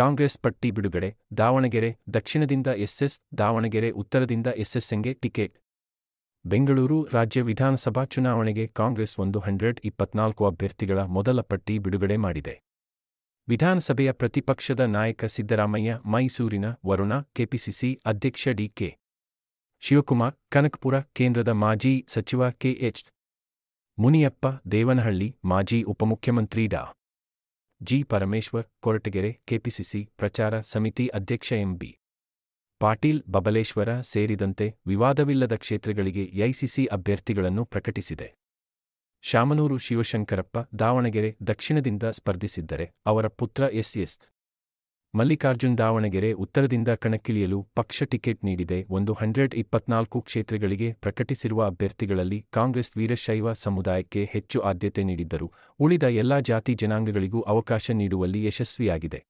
ಕಾಂಗ್ರೆಸ್ ಪಟ್ಟಿ ಬಿಡುಗಡೆ ದಾವಣಗೆರೆ ದಕ್ಷಿಣದಿಂದ ಎಸ್ಎಸ್ ದಾವಣಗೆರೆ ಉತ್ತರದಿಂದ ಎಸ್ಎಸ್ಎಂಗೆ ಟಿಕೆಟ್ ಬೆಂಗಳೂರು ರಾಜ್ಯ ವಿಧಾನಸಭಾ ಚುನಾವಣೆಗೆ ಕಾಂಗ್ರೆಸ್ ಒಂದು ಹಂಡ್ರೆಡ್ ಇಪ್ಪತ್ನಾಲ್ಕು ಅಭ್ಯರ್ಥಿಗಳ ಮೊದಲ ಪಟ್ಟಿ ಬಿಡುಗಡೆ ಮಾಡಿದೆ ವಿಧಾನಸಭೆಯ ಪ್ರತಿಪಕ್ಷದ ನಾಯಕ ಸಿದ್ದರಾಮಯ್ಯ ಮೈಸೂರಿನ ವರುಣ ಕೆಪಿಸಿಸಿ ಅಧ್ಯಕ್ಷ ಡಿಕೆ ಶಿವಕುಮಾರ್ ಕನಕಪುರ ಕೇಂದ್ರದ ಮಾಜಿ ಸಚಿವ ಕೆಎಚ್ ಮುನಿಯಪ್ಪ ದೇವನಹಳ್ಳಿ ಮಾಜಿ ಉಪಮುಖ್ಯಮಂತ್ರಿ ಡಾ ಜಿ ಪರಮೇಶ್ವರ್ ಕೊರಟಗೆರೆ ಕೆಪಿಸಿಸಿ ಪ್ರಚಾರ ಸಮಿತಿ ಅಧ್ಯಕ್ಷ ಎಂಬಿ ಪಾಟೀಲ್ ಬಬಲೇಶ್ವರ ಸೇರಿದಂತೆ ವಿವಾದವಿಲ್ಲದ ಕ್ಷೇತ್ರಗಳಿಗೆ ಎಐಸಿಸಿ ಅಭ್ಯರ್ಥಿಗಳನ್ನು ಪ್ರಕಟಿಸಿದೆ ಶಾಮನೂರು ಶಿವಶಂಕರಪ್ಪ ದಾವಣಗೆರೆ ದಕ್ಷಿಣದಿಂದ ಸ್ಪರ್ಧಿಸಿದ್ದರೆ ಅವರ ಪುತ್ರ ಎಸ್ಎಸ್ ಮಲ್ಲಿಕಾರ್ಜುನ್ ದಾವಣಗೆರೆ ಉತ್ತರದಿಂದ ಕಣಕ್ಕಿಳಿಯಲು ಪಕ್ಷ ಟಿಕೆಟ್ ನೀಡಿದೆ ಒಂದು ಹಂಡ್ರೆಡ್ ಇಪ್ಪತ್ನಾಲ್ಕು ಕ್ಷೇತ್ರಗಳಿಗೆ ಪ್ರಕಟಿಸಿರುವ ಅಭ್ಯರ್ಥಿಗಳಲ್ಲಿ ಕಾಂಗ್ರೆಸ್ ವೀರಶೈವ ಸಮುದಾಯಕ್ಕೆ ಹೆಚ್ಚು ಆದ್ಯತೆ ನೀಡಿದ್ದರು ಉಳಿದ ಎಲ್ಲಾ ಜಾತಿ ಜನಾಂಗಗಳಿಗೂ ಅವಕಾಶ ನೀಡುವಲ್ಲಿ ಯಶಸ್ವಿಯಾಗಿದೆ